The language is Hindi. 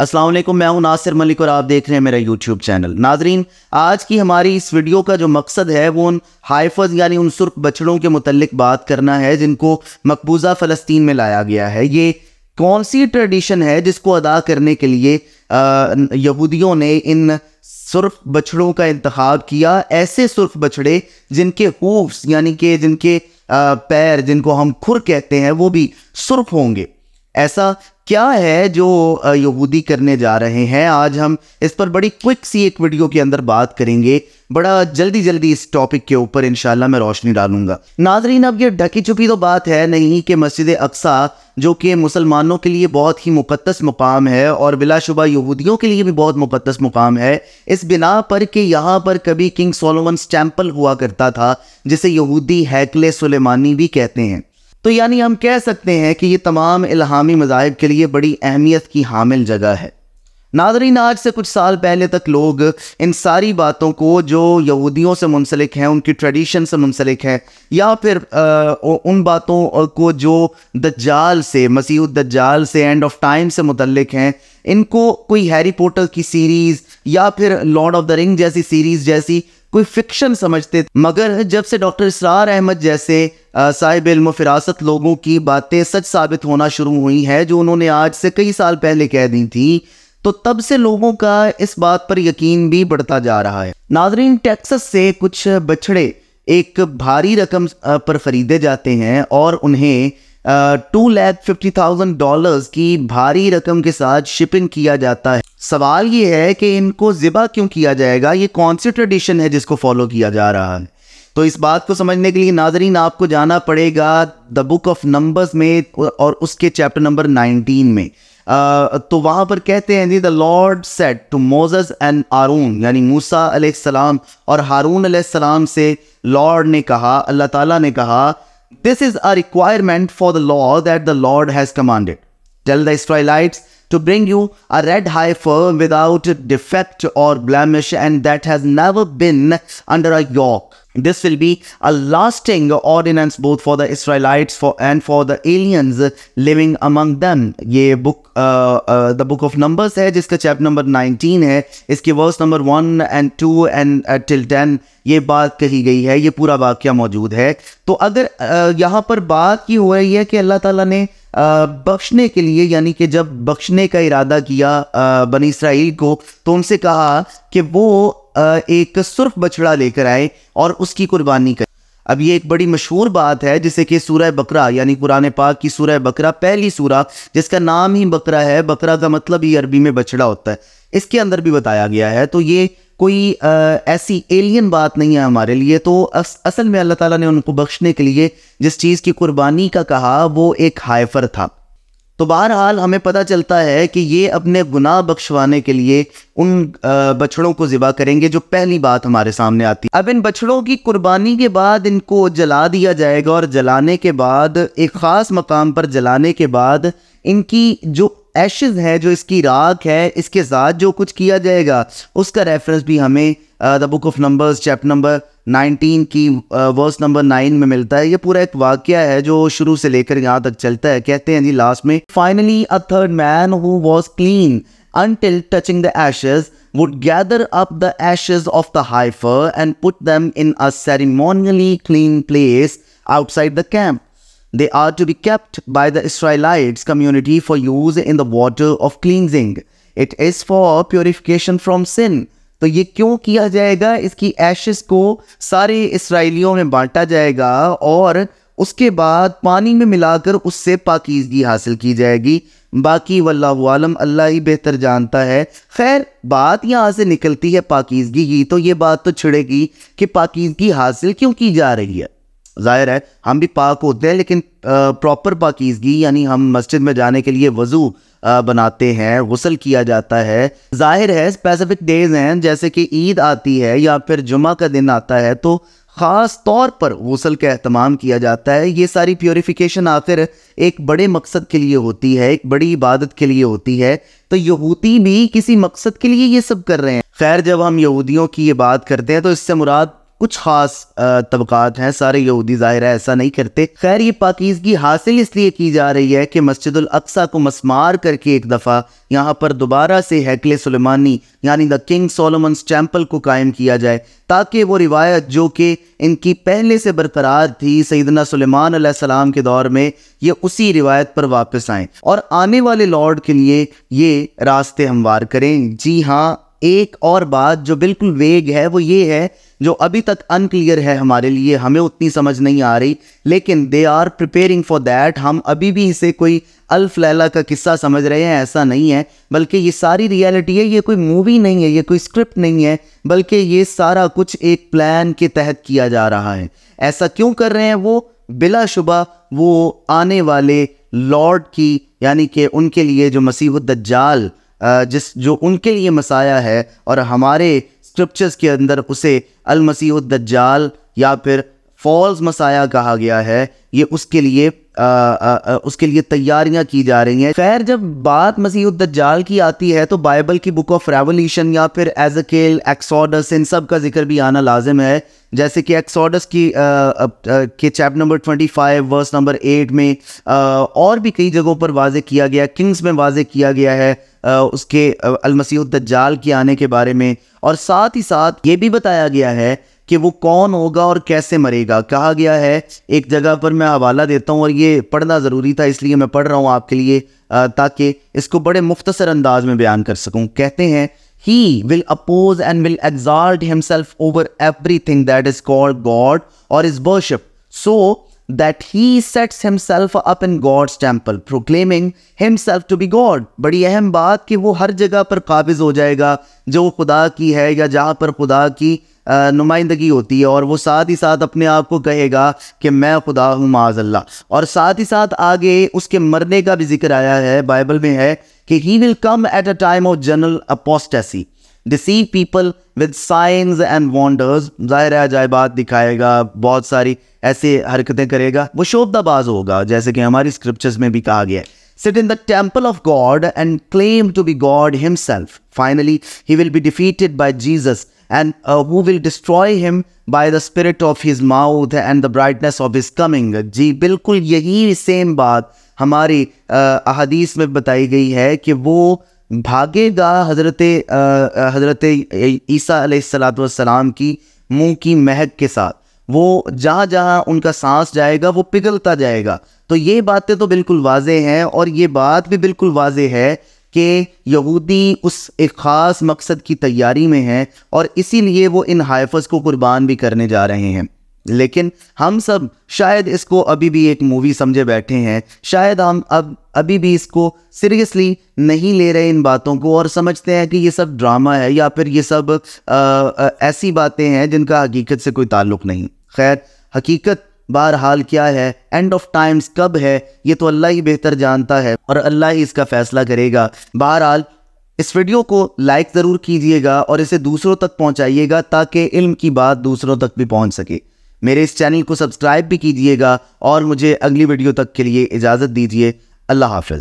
असलम मैं हूं नासिर मलिक और आप देख रहे हैं मेरा यूट्यूब चैनल नाजरीन आज की हमारी इस वीडियो का जो मकसद है वो उन हाइफज यानी उन सुर्ख बछड़ों के मतलब बात करना है जिनको मकबूजा फ़लस्तीन में लाया गया है ये कौन सी ट्रेडिशन है जिसको अदा करने के लिए यहूदियों ने इन सुर्ख बछड़ों का इंतखब किया ऐसे सुर्ख बछड़े जिनके हूफ्स यानी कि जिनके पैर जिनको हम खुर कहते हैं वो भी सुर्ख होंगे ऐसा क्या है जो यहूदी करने जा रहे हैं आज हम इस पर बड़ी क्विक सी एक वीडियो के अंदर बात करेंगे बड़ा जल्दी जल्दी इस टॉपिक के ऊपर इनशाला मैं रोशनी डालूंगा नाजरीन अब ये ढकी छुपी तो बात है नहीं कि मस्जिद अक्सा जो कि मुसलमानों के लिए बहुत ही मुकदस मुकाम है और बिलाशुबा यहूदियों के लिए भी बहुत मुकदस मुकाम है इस बिना पर कि यहाँ पर कभी किंग सोलोमन टेम्पल हुआ करता था जिसे यहूदी हैकले सुलेमानी भी कहते हैं तो यानी हम कह सकते हैं कि ये तमाम इलाहामी मज़ाहब के लिए बड़ी अहमियत की हामिल जगह है नादरीन आज से कुछ साल पहले तक लोग इन सारी बातों को जो यहूदियों से मुंसलिक हैं उनकी ट्रेडिशन से मुंसलिक हैं या फिर आ, उन बातों को जो दज्जाल से मसीह दज्जाल से एंड ऑफ टाइम से मुतलक हैं इनको कोई हैरी पोटर की सीरीज़ या फिर लॉर्ड ऑफ द रिंग जैसी सीरीज़ जैसी कोई फिक्शन समझते मगर जब से डॉक्टर इसरार अहमद जैसे साहिब इल्म फिरासत लोगों की बातें सच साबित होना शुरू हुई हैं जो उन्होंने आज से कई साल पहले कह दी थी तो तब से लोगों का इस बात पर यकीन भी बढ़ता जा रहा है नाजरीन टेक्सस से कुछ बछड़े एक भारी रकम पर खरीदे जाते हैं और उन्हें two lakh fifty thousand dollar की भारी रकम के साथ शिपिंग किया जाता है सवाल ये है कि इनको ज़िबा क्यों किया जाएगा ये कौन सी ट्रेडिशन है जिसको फॉलो किया जा रहा है तो इस बात को समझने के लिए नाजरीन आपको जाना पड़ेगा द बुक ऑफ नंबर्स में और उसके चैप्टर नंबर 19 में आ, तो वहाँ पर कहते हैं जी the Lord said to Moses and Aaron यानी मूसा सलाम और हारून सलाम से लॉर्ड ने कहा अल्लाह ताला ने कहा This is a requirement for the law that the Lord has commanded. Tell the Israelites to bring you a red heifer without defect or blemish and that has never been under a yoke. This will be a lasting ordinance both for the Israelites for and for the aliens living among them. ye book uh, uh, the book of numbers hai jiska chapter number 19 hai iske verse number 1 and 2 and uh, till 10 ye baat kahi gayi hai ye pura vakya maujood hai to agar uh, यहाँ पर बात की हो रही है कि अल्लाह ताला ने बख्शने के लिए यानी कि जब बख्शने का इरादा किया बन इसराइल को तो उनसे कहा कि वो एक सुर्ख बछड़ा लेकर आए और उसकी कुर्बानी करें अब ये एक बड़ी मशहूर बात है जिसे कि सूरह बकरा यानी कुरान पाक की सूरह बकरा पहली सूरह जिसका नाम ही बकरा है बकरा का मतलब ही अरबी में बछड़ा होता है इसके अंदर भी बताया गया है तो ये कोई ऐसी एलियन बात नहीं है हमारे लिए तो अस, असल में अल्लाह ताला ने उनको बख्शने के लिए जिस चीज़ की कुर्बानी का कहा वो एक हाइफर था तो बहरहाल हमें पता चलता है कि ये अपने गुनाह बख्शवाने के लिए उन बछड़ों को ज़िबा करेंगे जो पहली बात हमारे सामने आती है अब इन बछड़ों की कुर्बानी के बाद इनको जला दिया जाएगा और जलाने के बाद एक ख़ास मकाम पर जलाने के बाद इनकी जो एशेज है जो इसकी राख है इसके साथ जो कुछ किया जाएगा उसका रेफरेंस भी हमें the Book of Numbers chapter number 19 की वर्स नंबर 9 में मिलता है ये पूरा एक वाक्य है जो शुरू से लेकर यहाँ तक चलता है कहते हैं जी लास्ट में finally a third man who was clean until touching the ashes would gather up the ashes of the heifer and put them in a ceremonially clean place outside the camp. They are to be kept by the Israelites community for use in the water of cleansing. It is for purification from sin. तो ये क्यों किया जाएगा इसकी ashes को सारे इसराइलियों में बांटा जाएगा और उसके बाद पानी में मिलाकर उससे पाकिजगी हासिल की जाएगी बाकी वल्लाम अल्लाह ही बेहतर जानता है खैर बात यहाँ से निकलती है पाकिजगी की तो ये बात तो छिड़ेगी कि पाकिजगी हासिल क्यों की जा रही है ज़ाहिर है हम भी पाक होते हैं लेकिन प्रॉपर पाकिजगी यानी हम मस्जिद में जाने के लिए वज़ू बनाते हैं गसल किया जाता है ज़ाहिर है स्पेसिफिक डेज़ हैं जैसे कि ईद आती है या फिर जुमा का दिन आता है तो ख़ास तौर पर गसल का अहतमाम किया जाता है ये सारी प्योरीफिकेशन आखिर एक बड़े मकसद के लिए होती है एक बड़ी इबादत के लिए होती है तो यहूदी भी किसी मकसद के लिए ये सब कर रहे हैं खैर जब हम यहूदियों की ये बात करते हैं तो इससे मुराद कुछ खास तबकात हैं सारे यहूदी ज़ाहिर है ऐसा नहीं करते खैर ये पाकिजगी हासिल इसलिए की जा रही है कि मस्जिद अक्सा को मसमार करके एक दफ़ा यहाँ पर दोबारा से हैकल सलेमानी यानी द किंग सोलोमन्स टेम्पल को कायम किया जाए ताकि वो रिवायत जो कि इनकी पहले से बरकरार थी सईदना सलेमान सलाम के दौर में ये उसी रिवायत पर वापस आए और आने वाले लॉर्ड के लिए ये रास्ते हमवार करें जी हाँ एक और बात जो बिल्कुल वेग है वो ये है जो अभी तक अनक्लियर है हमारे लिए हमें उतनी समझ नहीं आ रही लेकिन they are preparing for that हम अभी भी इसे कोई अल्फ लैला का किस्सा समझ रहे हैं ऐसा नहीं है बल्कि ये सारी रियलिटी है ये कोई मूवी नहीं है ये कोई स्क्रिप्ट नहीं है बल्कि ये सारा कुछ एक प्लान के तहत किया जा रहा है ऐसा क्यों कर रहे हैं वो बिलाशुबा वो आने वाले लॉर्ड की यानी कि उनके लिए जो मसीहुद्दाल जिस जो उनके लिए मसाया है और हमारे स्क्रिप्चर्स के अंदर उसे अलमसीह दज्जाल या फिर फॉल्स मसाया कहा गया है ये उसके लिए आ, आ, आ, उसके लिए तैयारियां की जा रही हैं खैर जब बात मसीह दज्जाल की आती है तो बाइबल की बुक ऑफ रेवोल्यूशन या फिर एजकेल एक्सोडस इन सब का जिक्र भी आना लाजिम है जैसे कि एक्सोडस की आ, आ, के chapter number twenty five verse number eight में आ, और भी कई जगहों पर वाजे किया गया किंग्स में वाजे किया गया है उसके अलमसीहदाल के आने के बारे में और साथ ही साथ ये भी बताया गया है कि वो कौन होगा और कैसे मरेगा कहा गया है एक जगह पर मैं हवाला देता हूँ और ये पढ़ना ज़रूरी था इसलिए मैं पढ़ रहा हूँ आपके लिए ताकि इसको बड़े मुख्तसर अंदाज में बयान कर सकूँ कहते हैं he will oppose and will exalt himself over everything that is called God or is worship so that he sets himself up in God's temple, proclaiming himself to be God. बड़ी अहम बात कि वो हर जगह पर काबिज हो जाएगा जो खुदा की है या जहाँ पर खुदा की नुमाइंदगी होती है और वो साथ ही साथ अपने आप को कहेगा कि मैं खुदा हूँ माजल्ला और साथ ही साथ आगे उसके मरने का भी जिक्र आया है बाइबल में है कि he will come at a time of general apostasy deceive people with signs and wonders जाहिर है अजायबात दिखाएगा बहुत सारी ऐसी हरकतें करेगा वो शोबदाबाज होगा जैसे कि हमारी स्क्रिप्चर्स में भी कहा गया है sit in the temple of God and claim to be God himself finally he will be defeated by Jesus and वो will destroy him by the spirit of his mouth and the brightness of his coming जी बिल्कुल यही सेम बात हमारी uh, अहदीस में बताई गई है कि वो भागेगा हज़रत हज़रत ईसा सलाम की मुंह की महक के साथ वो जहाँ जहाँ उनका सांस जाएगा वो पिघलता जाएगा तो ये बातें तो बिल्कुल वाजे हैं और ये बात भी बिल्कुल वाज है कि यहूदी उस एक ख़ास मकसद की तैयारी में हैं और इसीलिए वो इन हाइफ़ को कुर्बान भी करने जा रहे हैं लेकिन हम सब शायद इसको अभी भी एक मूवी समझे बैठे हैं शायद हम अब अभी भी इसको सीरियसली नहीं ले रहे इन बातों को और समझते हैं कि ये सब ड्रामा है या फिर ये सब आ, आ, ऐसी बातें हैं जिनका हकीकत से कोई ताल्लुक नहीं खैर हकीकत बहरहाल क्या है एंड ऑफ टाइम्स कब है ये तो अल्लाह ही बेहतर जानता है और अल्लाह ही इसका फैसला करेगा बहरहाल इस वीडियो को लाइक ज़रूर कीजिएगा और इसे दूसरों तक पहुंचाइएगा ताकि इल्म की बात दूसरों तक भी पहुंच सके मेरे इस चैनल को सब्सक्राइब भी कीजिएगा और मुझे अगली वीडियो तक के लिए इजाज़त दीजिए अल्लाह हाफ